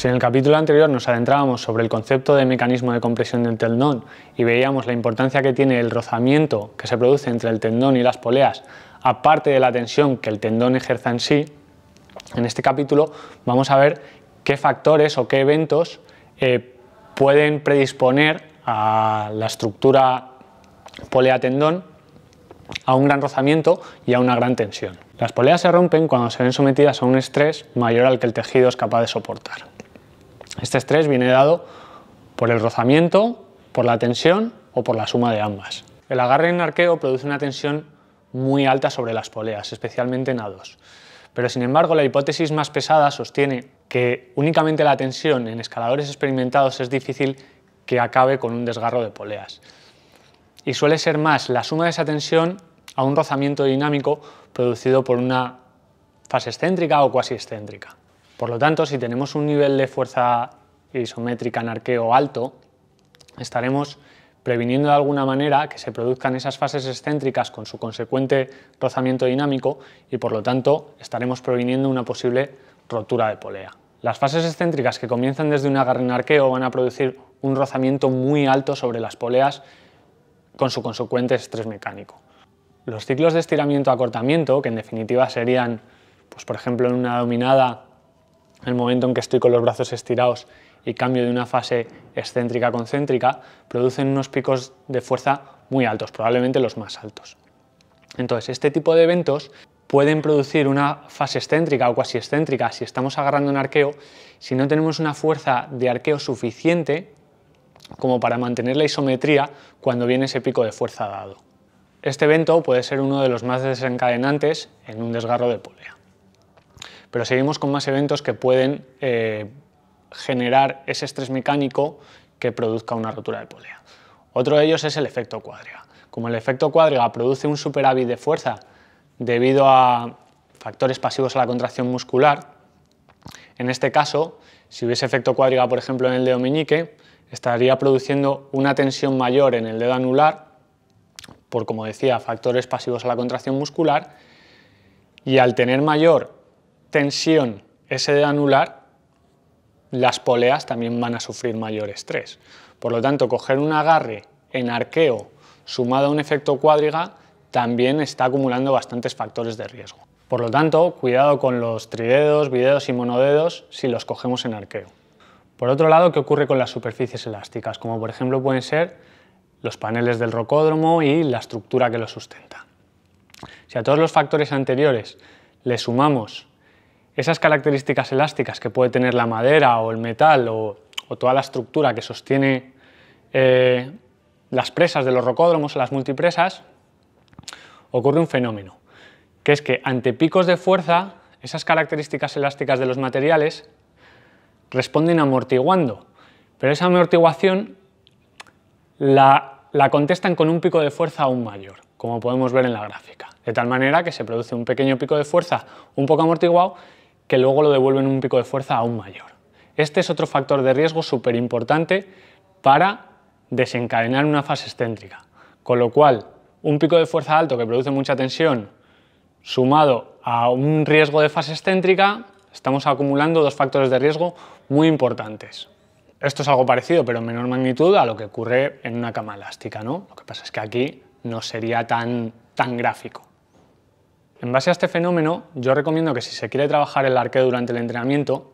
Si en el capítulo anterior nos adentrábamos sobre el concepto de mecanismo de compresión del tendón y veíamos la importancia que tiene el rozamiento que se produce entre el tendón y las poleas, aparte de la tensión que el tendón ejerza en sí, en este capítulo vamos a ver qué factores o qué eventos eh, pueden predisponer a la estructura polea-tendón a un gran rozamiento y a una gran tensión. Las poleas se rompen cuando se ven sometidas a un estrés mayor al que el tejido es capaz de soportar. Este estrés viene dado por el rozamiento, por la tensión o por la suma de ambas. El agarre en arqueo produce una tensión muy alta sobre las poleas, especialmente en A2. Pero sin embargo, la hipótesis más pesada sostiene que únicamente la tensión en escaladores experimentados es difícil que acabe con un desgarro de poleas. Y suele ser más la suma de esa tensión a un rozamiento dinámico producido por una fase excéntrica o cuasi excéntrica. Por lo tanto, si tenemos un nivel de fuerza isométrica en arqueo alto, estaremos previniendo de alguna manera que se produzcan esas fases excéntricas con su consecuente rozamiento dinámico y por lo tanto estaremos previniendo una posible rotura de polea. Las fases excéntricas que comienzan desde un agarre en arqueo van a producir un rozamiento muy alto sobre las poleas con su consecuente estrés mecánico. Los ciclos de estiramiento-acortamiento, que en definitiva serían, pues por ejemplo en una dominada el momento en que estoy con los brazos estirados y cambio de una fase excéntrica a concéntrica, producen unos picos de fuerza muy altos, probablemente los más altos. Entonces, este tipo de eventos pueden producir una fase excéntrica o cuasi excéntrica si estamos agarrando un arqueo, si no tenemos una fuerza de arqueo suficiente como para mantener la isometría cuando viene ese pico de fuerza dado. Este evento puede ser uno de los más desencadenantes en un desgarro de polea pero seguimos con más eventos que pueden eh, generar ese estrés mecánico que produzca una rotura de polea. Otro de ellos es el efecto cuadriga. Como el efecto cuadriga produce un superávit de fuerza debido a factores pasivos a la contracción muscular, en este caso, si hubiese efecto cuadriga, por ejemplo, en el dedo meñique, estaría produciendo una tensión mayor en el dedo anular por, como decía, factores pasivos a la contracción muscular y al tener mayor tensión ese de anular, las poleas también van a sufrir mayor estrés. Por lo tanto, coger un agarre en arqueo sumado a un efecto cuádriga también está acumulando bastantes factores de riesgo. Por lo tanto, cuidado con los tridedos, videdos y monodedos si los cogemos en arqueo. Por otro lado, ¿qué ocurre con las superficies elásticas? Como por ejemplo pueden ser los paneles del rocódromo y la estructura que los sustenta. Si a todos los factores anteriores le sumamos esas características elásticas que puede tener la madera o el metal o, toda la estructura que sostiene eh, las presas de los rocódromos o las multipresas, ocurre un fenómeno, que es que ante picos de fuerza, esas características elásticas de los materiales responden amortiguando, pero esa amortiguación la, la contestan con un pico de fuerza aún mayor, como podemos ver en la gráfica, de tal manera que se produce un pequeño pico de fuerza un poco amortiguado que luego lo devuelven un pico de fuerza aún mayor. Este es otro factor de riesgo súper importante para desencadenar una fase excéntrica. Con lo cual, un pico de fuerza alto que produce mucha tensión sumado a un riesgo de fase excéntrica, estamos acumulando dos factores de riesgo muy importantes. Esto es algo parecido, pero en menor magnitud, a lo que ocurre en una cama elástica. ¿no? Lo que pasa es que aquí no sería tan, tan gráfico. En base a este fenómeno, yo recomiendo que si se quiere trabajar el arqueo durante el entrenamiento,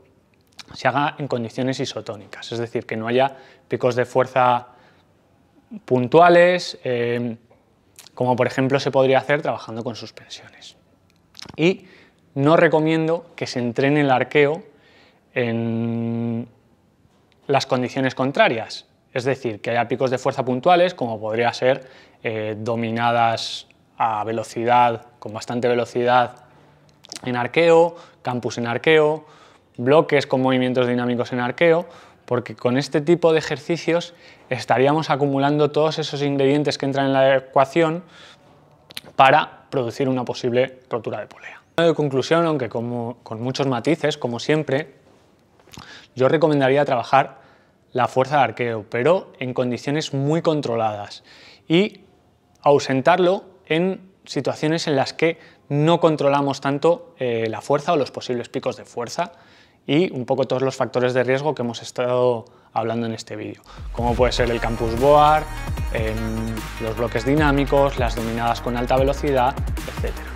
se haga en condiciones isotónicas, es decir, que no haya picos de fuerza puntuales, eh, como por ejemplo se podría hacer trabajando con suspensiones. Y no recomiendo que se entrene el arqueo en las condiciones contrarias, es decir, que haya picos de fuerza puntuales, como podría ser eh, dominadas a velocidad, con bastante velocidad en arqueo, campus en arqueo, bloques con movimientos dinámicos en arqueo, porque con este tipo de ejercicios estaríamos acumulando todos esos ingredientes que entran en la ecuación para producir una posible rotura de polea. De conclusión, aunque como, con muchos matices, como siempre, yo recomendaría trabajar la fuerza de arqueo, pero en condiciones muy controladas y ausentarlo en situaciones en las que no controlamos tanto eh, la fuerza o los posibles picos de fuerza y un poco todos los factores de riesgo que hemos estado hablando en este vídeo, como puede ser el campus board, em, los bloques dinámicos, las dominadas con alta velocidad, etcétera.